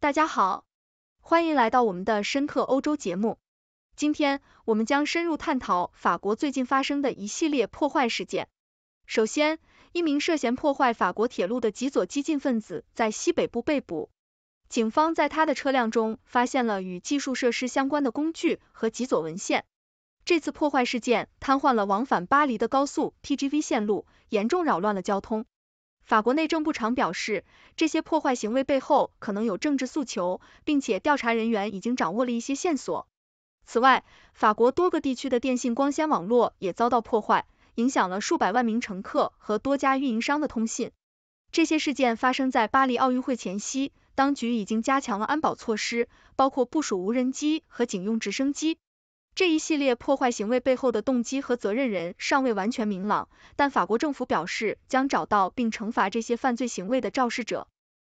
大家好，欢迎来到我们的深刻欧洲节目。今天，我们将深入探讨法国最近发生的一系列破坏事件。首先，一名涉嫌破坏法国铁路的极左激进分子在西北部被捕，警方在他的车辆中发现了与技术设施相关的工具和极左文献。这次破坏事件瘫痪了往返巴黎的高速 TGV 线路，严重扰乱了交通。法国内政部长表示，这些破坏行为背后可能有政治诉求，并且调查人员已经掌握了一些线索。此外，法国多个地区的电信光纤网络也遭到破坏，影响了数百万名乘客和多家运营商的通信。这些事件发生在巴黎奥运会前夕，当局已经加强了安保措施，包括部署无人机和警用直升机。这一系列破坏行为背后的动机和责任人尚未完全明朗，但法国政府表示将找到并惩罚这些犯罪行为的肇事者。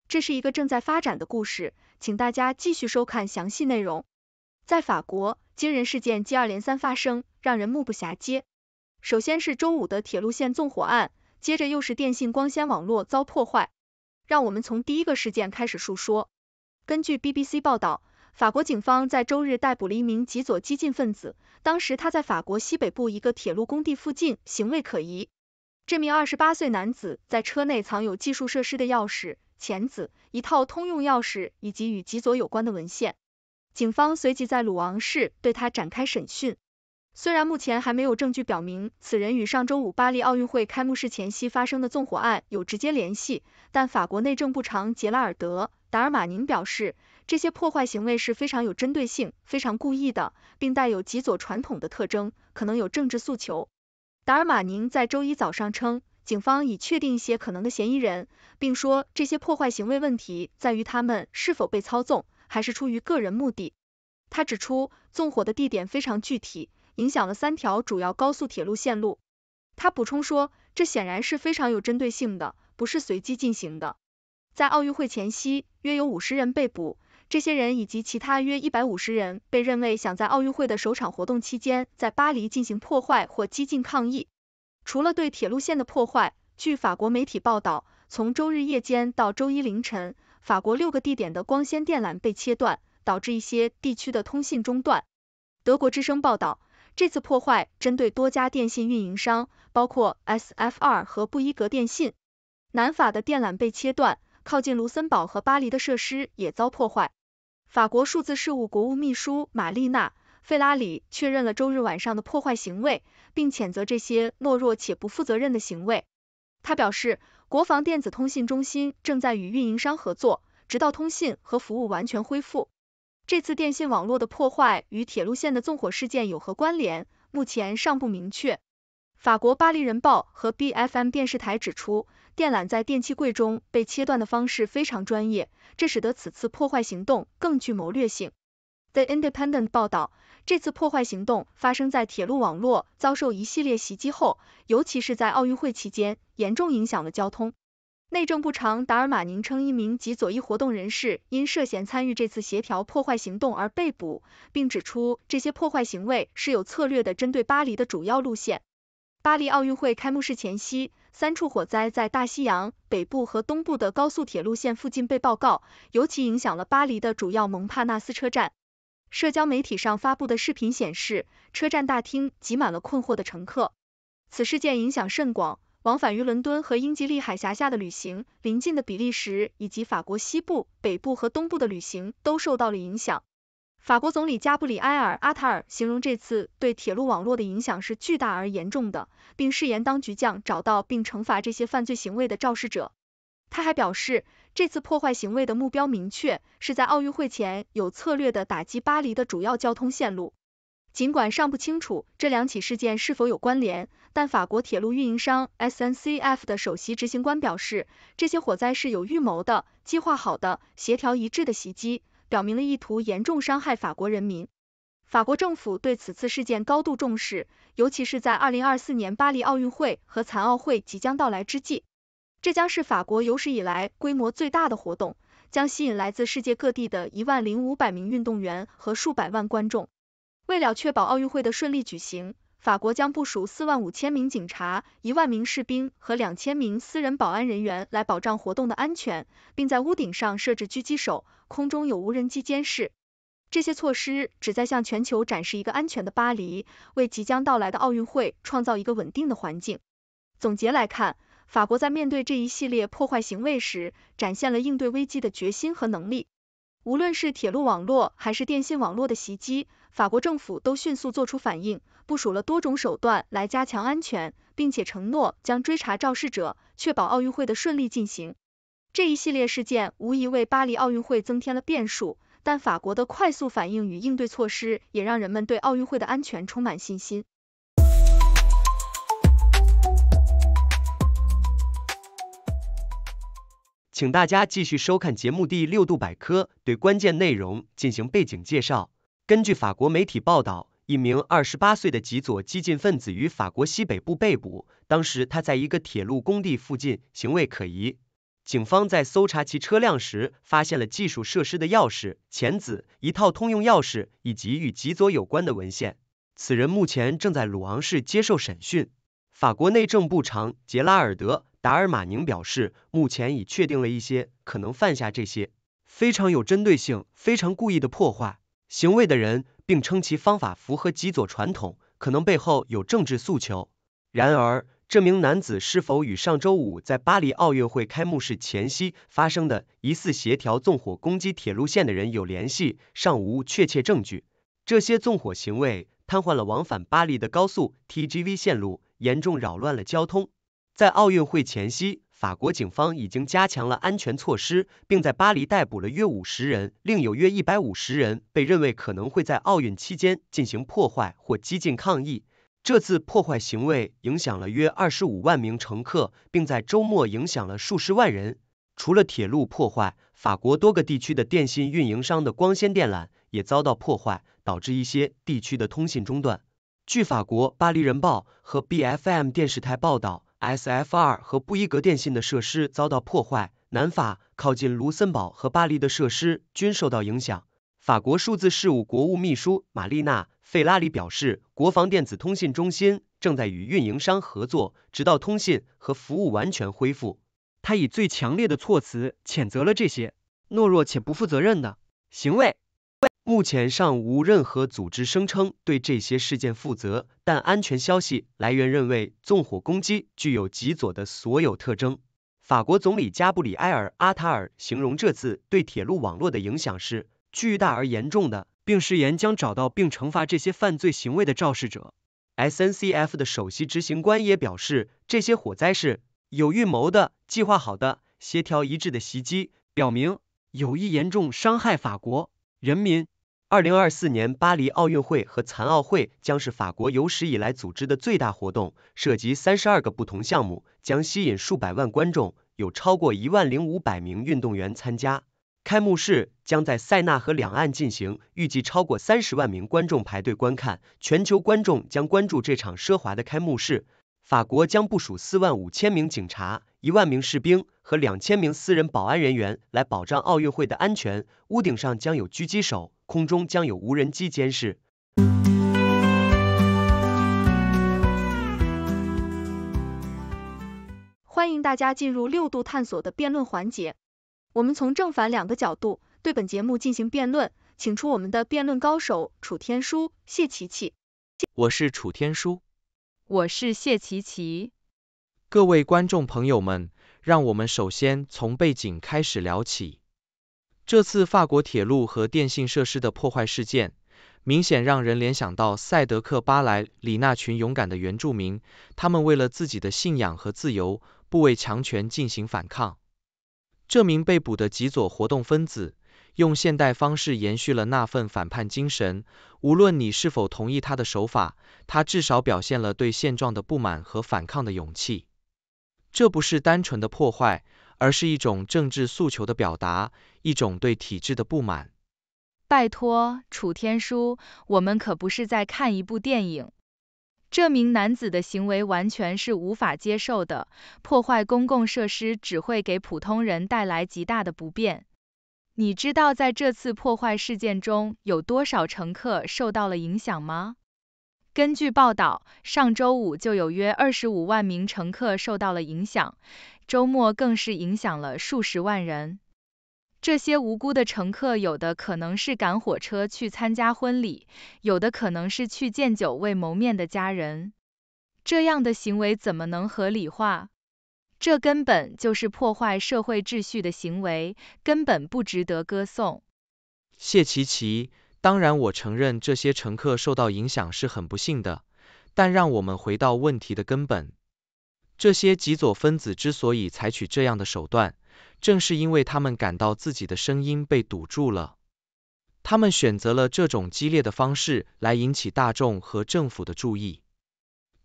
这是一个正在发展的故事，请大家继续收看详细内容。在法国，惊人事件接二连三发生，让人目不暇接。首先是周五的铁路线纵火案，接着又是电信光纤网络遭破坏。让我们从第一个事件开始述说。根据 BBC 报道。法国警方在周日逮捕了一名极左激进分子，当时他在法国西北部一个铁路工地附近，行为可疑。这名二十八岁男子在车内藏有技术设施的钥匙、钳子、一套通用钥匙以及与极左有关的文献。警方随即在鲁昂市对他展开审讯。虽然目前还没有证据表明此人与上周五巴黎奥运会开幕式前夕发生的纵火案有直接联系，但法国内政部长杰拉尔德·达尔马宁表示。这些破坏行为是非常有针对性、非常故意的，并带有极左传统的特征，可能有政治诉求。达尔马宁在周一早上称，警方已确定一些可能的嫌疑人，并说这些破坏行为问题在于他们是否被操纵，还是出于个人目的。他指出，纵火的地点非常具体，影响了三条主要高速铁路线路。他补充说，这显然是非常有针对性的，不是随机进行的。在奥运会前夕，约有五十人被捕。这些人以及其他约一百五十人被认为想在奥运会的首场活动期间在巴黎进行破坏或激进抗议。除了对铁路线的破坏，据法国媒体报道，从周日夜间到周一凌晨，法国六个地点的光纤电缆被切断，导致一些地区的通信中断。德国之声报道，这次破坏针对多家电信运营商，包括 SFR 和布依格电信。南法的电缆被切断，靠近卢森堡和巴黎的设施也遭破坏。法国数字事务国务秘书玛丽娜·费拉里确认了周日晚上的破坏行为，并谴责这些懦弱且不负责任的行为。他表示，国防电子通信中心正在与运营商合作，直到通信和服务完全恢复。这次电信网络的破坏与铁路线的纵火事件有何关联？目前尚不明确。法国《巴黎人报》和 BFM 电视台指出。电缆在电器柜中被切断的方式非常专业，这使得此次破坏行动更具谋略性。The Independent 报道，这次破坏行动发生在铁路网络遭受一系列袭击后，尤其是在奥运会期间，严重影响了交通。内政部长达尔马宁称，一名极左翼活动人士因涉嫌参与这次协调破坏行动而被捕，并指出这些破坏行为是有策略的，针对巴黎的主要路线。巴黎奥运会开幕式前夕。三处火灾在大西洋北部和东部的高速铁路线附近被报告，尤其影响了巴黎的主要蒙帕纳斯车站。社交媒体上发布的视频显示，车站大厅挤满了困惑的乘客。此事件影响甚广，往返于伦敦和英吉利海峡下的旅行、临近的比利时以及法国西部、北部和东部的旅行都受到了影响。法国总理加布里埃尔·阿塔尔形容这次对铁路网络的影响是巨大而严重的，并誓言当局将找到并惩罚这些犯罪行为的肇事者。他还表示，这次破坏行为的目标明确，是在奥运会前有策略的打击巴黎的主要交通线路。尽管尚不清楚这两起事件是否有关联，但法国铁路运营商 SNCF 的首席执行官表示，这些火灾是有预谋的、计划好的、协调一致的袭击。表明了意图，严重伤害法国人民。法国政府对此次事件高度重视，尤其是在二零二四年巴黎奥运会和残奥会即将到来之际。这将是法国有史以来规模最大的活动，将吸引来自世界各地的一万零五百名运动员和数百万观众。为了确保奥运会的顺利举行，法国将部署四万五千名警察、一万名士兵和两千名私人保安人员来保障活动的安全，并在屋顶上设置狙击手，空中有无人机监视。这些措施旨在向全球展示一个安全的巴黎，为即将到来的奥运会创造一个稳定的环境。总结来看，法国在面对这一系列破坏行为时，展现了应对危机的决心和能力。无论是铁路网络还是电信网络的袭击，法国政府都迅速做出反应。部署了多种手段来加强安全，并且承诺将追查肇事者，确保奥运会的顺利进行。这一系列事件无疑为巴黎奥运会增添了变数，但法国的快速反应与应对措施也让人们对奥运会的安全充满信心。请大家继续收看节目《第六度百科》，对关键内容进行背景介绍。根据法国媒体报道。一名二十八岁的极左激进分子于法国西北部被捕，当时他在一个铁路工地附近，行为可疑。警方在搜查其车辆时，发现了技术设施的钥匙、钳子、一套通用钥匙以及与极左有关的文献。此人目前正在鲁昂市接受审讯。法国内政部长杰拉尔德·达尔马宁表示，目前已确定了一些可能犯下这些非常有针对性、非常故意的破坏。行为的人，并称其方法符合极左传统，可能背后有政治诉求。然而，这名男子是否与上周五在巴黎奥运会开幕式前夕发生的疑似协调纵火攻击铁路线的人有联系，尚无确切证据。这些纵火行为瘫痪了往返巴黎的高速 TGV 线路，严重扰乱了交通。在奥运会前夕。法国警方已经加强了安全措施，并在巴黎逮捕了约五十人，另有约一百五十人被认为可能会在奥运期间进行破坏或激进抗议。这次破坏行为影响了约二十五万名乘客，并在周末影响了数十万人。除了铁路破坏，法国多个地区的电信运营商的光纤电缆也遭到破坏，导致一些地区的通信中断。据法国《巴黎人报》和 BFM 电视台报道。SFR 和布依格电信的设施遭到破坏，南法靠近卢森堡和巴黎的设施均受到影响。法国数字事务国务秘书玛丽娜·费拉里表示，国防电子通信中心正在与运营商合作，直到通信和服务完全恢复。他以最强烈的措辞谴责了这些懦弱且不负责任的行为。目前尚无任何组织声称对这些事件负责，但安全消息来源认为，纵火攻击具有极左的所有特征。法国总理加布里埃尔·阿塔尔形容这次对铁路网络的影响是巨大而严重的，并誓言将找到并惩罚这些犯罪行为的肇事者。SNCF 的首席执行官也表示，这些火灾是有预谋的、计划好的、协调一致的袭击，表明有意严重伤害法国。人民，二零二四年巴黎奥运会和残奥会将是法国有史以来组织的最大活动，涉及三十二个不同项目，将吸引数百万观众，有超过一万零五百名运动员参加。开幕式将在塞纳河两岸进行，预计超过三十万名观众排队观看。全球观众将关注这场奢华的开幕式。法国将部署四万五千名警察。一万名士兵和两千名私人保安人员来保障奥运会的安全。屋顶上将有狙击手，空中将有无人机监视。欢迎大家进入六度探索的辩论环节。我们从正反两个角度对本节目进行辩论，请出我们的辩论高手楚天舒、谢琪琪。我是楚天舒。我是谢琪琪。各位观众朋友们，让我们首先从背景开始聊起。这次法国铁路和电信设施的破坏事件，明显让人联想到塞德克巴莱里那群勇敢的原住民，他们为了自己的信仰和自由，不畏强权进行反抗。这名被捕的极左活动分子，用现代方式延续了那份反叛精神。无论你是否同意他的手法，他至少表现了对现状的不满和反抗的勇气。这不是单纯的破坏，而是一种政治诉求的表达，一种对体制的不满。拜托，楚天舒，我们可不是在看一部电影。这名男子的行为完全是无法接受的，破坏公共设施只会给普通人带来极大的不便。你知道在这次破坏事件中有多少乘客受到了影响吗？根据报道，上周五就有约25万名乘客受到了影响，周末更是影响了数十万人。这些无辜的乘客，有的可能是赶火车去参加婚礼，有的可能是去见久未谋面的家人。这样的行为怎么能合理化？这根本就是破坏社会秩序的行为，根本不值得歌颂。谢奇奇。当然，我承认这些乘客受到影响是很不幸的，但让我们回到问题的根本。这些极左分子之所以采取这样的手段，正是因为他们感到自己的声音被堵住了，他们选择了这种激烈的方式来引起大众和政府的注意。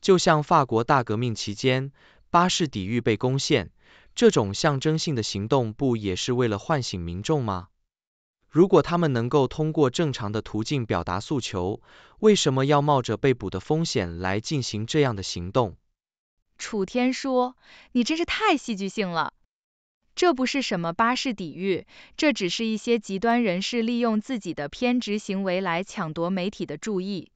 就像法国大革命期间，巴士底狱被攻陷，这种象征性的行动不也是为了唤醒民众吗？如果他们能够通过正常的途径表达诉求，为什么要冒着被捕的风险来进行这样的行动？楚天说：“你真是太戏剧性了，这不是什么巴士底狱，这只是一些极端人士利用自己的偏执行为来抢夺媒体的注意。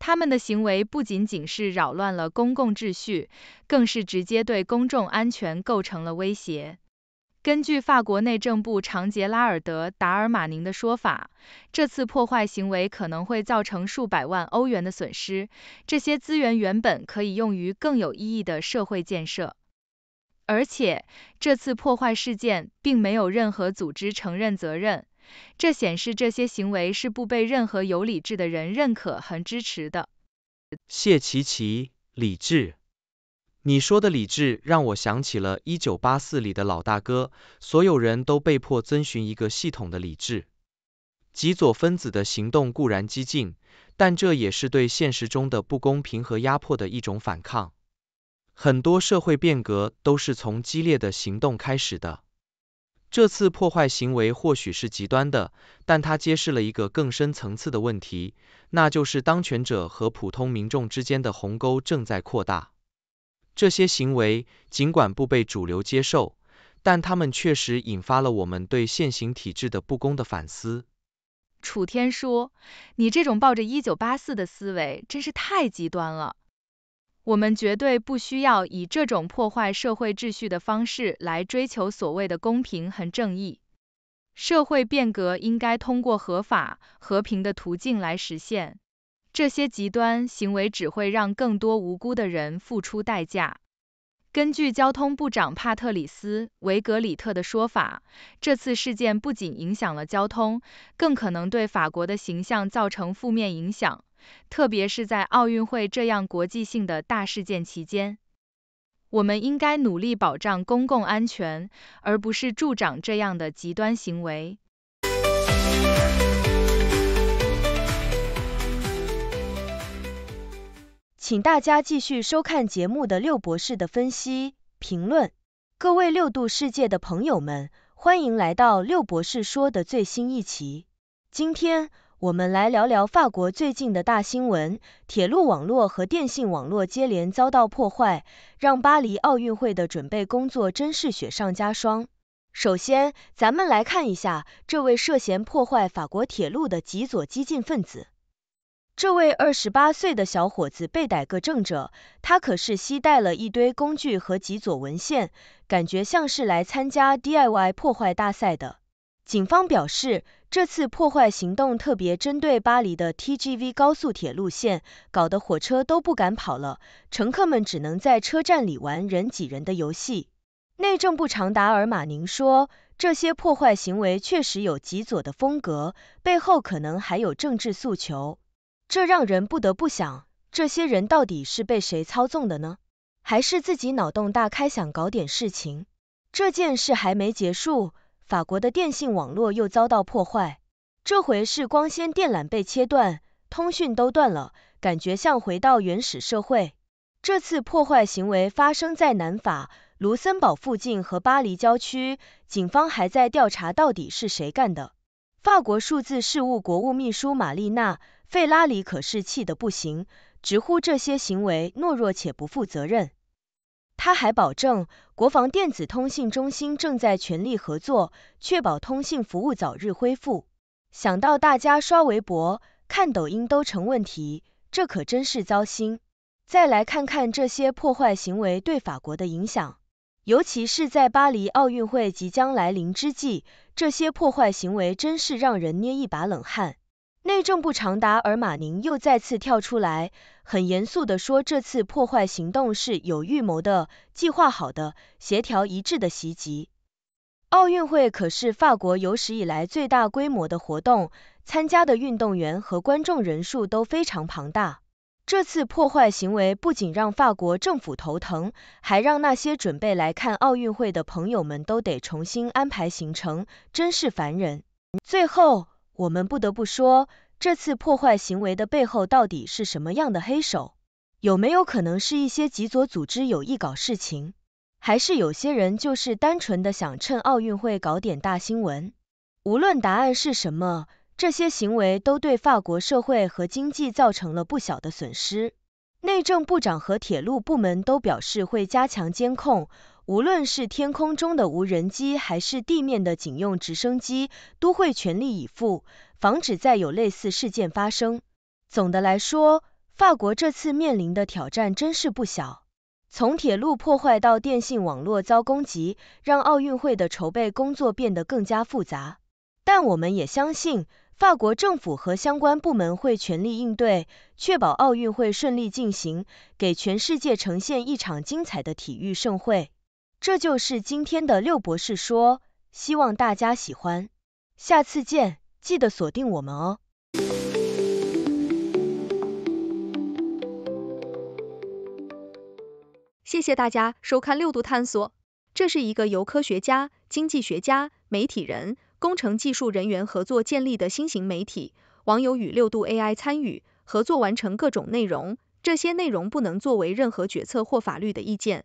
他们的行为不仅仅是扰乱了公共秩序，更是直接对公众安全构成了威胁。”根据法国内政部长杰拉尔德·达尔马宁的说法，这次破坏行为可能会造成数百万欧元的损失，这些资源原本可以用于更有意义的社会建设。而且，这次破坏事件并没有任何组织承认责任，这显示这些行为是不被任何有理智的人认可和支持的。谢奇奇，理智。你说的理智让我想起了《一九八四》里的老大哥，所有人都被迫遵循一个系统的理智。极左分子的行动固然激进，但这也是对现实中的不公平和压迫的一种反抗。很多社会变革都是从激烈的行动开始的。这次破坏行为或许是极端的，但它揭示了一个更深层次的问题，那就是当权者和普通民众之间的鸿沟正在扩大。这些行为尽管不被主流接受，但他们确实引发了我们对现行体制的不公的反思。楚天说：“你这种抱着一九八四的思维，真是太极端了。我们绝对不需要以这种破坏社会秩序的方式来追求所谓的公平和正义。社会变革应该通过合法、和平的途径来实现。”这些极端行为只会让更多无辜的人付出代价。根据交通部长帕特里斯·维格里特的说法，这次事件不仅影响了交通，更可能对法国的形象造成负面影响，特别是在奥运会这样国际性的大事件期间。我们应该努力保障公共安全，而不是助长这样的极端行为。请大家继续收看节目的六博士的分析评论。各位六度世界的朋友们，欢迎来到六博士说的最新一期。今天我们来聊聊法国最近的大新闻：铁路网络和电信网络接连遭到破坏，让巴黎奥运会的准备工作真是雪上加霜。首先，咱们来看一下这位涉嫌破坏法国铁路的极左激进分子。这位二十八岁的小伙子被逮个正着，他可是携带了一堆工具和几左文献，感觉像是来参加 DIY 破坏大赛的。警方表示，这次破坏行动特别针对巴黎的 TGV 高速铁路线，搞得火车都不敢跑了，乘客们只能在车站里玩人挤人的游戏。内政部长达尔马宁说，这些破坏行为确实有极左的风格，背后可能还有政治诉求。这让人不得不想，这些人到底是被谁操纵的呢？还是自己脑洞大开想搞点事情？这件事还没结束，法国的电信网络又遭到破坏，这回是光纤电缆被切断，通讯都断了，感觉像回到原始社会。这次破坏行为发生在南法卢森堡附近和巴黎郊区，警方还在调查到底是谁干的。法国数字事务国务秘书玛丽娜。费拉里可是气得不行，直呼这些行为懦弱且不负责任。他还保证，国防电子通信中心正在全力合作，确保通信服务早日恢复。想到大家刷微博、看抖音都成问题，这可真是糟心。再来看看这些破坏行为对法国的影响，尤其是在巴黎奥运会即将来临之际，这些破坏行为真是让人捏一把冷汗。内政部长达尔马宁又再次跳出来，很严肃地说，这次破坏行动是有预谋的、计划好的、协调一致的袭击。奥运会可是法国有史以来最大规模的活动，参加的运动员和观众人数都非常庞大。这次破坏行为不仅让法国政府头疼，还让那些准备来看奥运会的朋友们都得重新安排行程，真是烦人。最后。我们不得不说，这次破坏行为的背后到底是什么样的黑手？有没有可能是一些极左组织有意搞事情，还是有些人就是单纯的想趁奥运会搞点大新闻？无论答案是什么，这些行为都对法国社会和经济造成了不小的损失。内政部长和铁路部门都表示会加强监控。无论是天空中的无人机，还是地面的警用直升机，都会全力以赴，防止再有类似事件发生。总的来说，法国这次面临的挑战真是不小。从铁路破坏到电信网络遭攻击，让奥运会的筹备工作变得更加复杂。但我们也相信，法国政府和相关部门会全力应对，确保奥运会顺利进行，给全世界呈现一场精彩的体育盛会。这就是今天的六博士说，希望大家喜欢。下次见，记得锁定我们哦。谢谢大家收看六度探索，这是一个由科学家、经济学家、媒体人、工程技术人员合作建立的新型媒体。网友与六度 AI 参与合作完成各种内容，这些内容不能作为任何决策或法律的意见。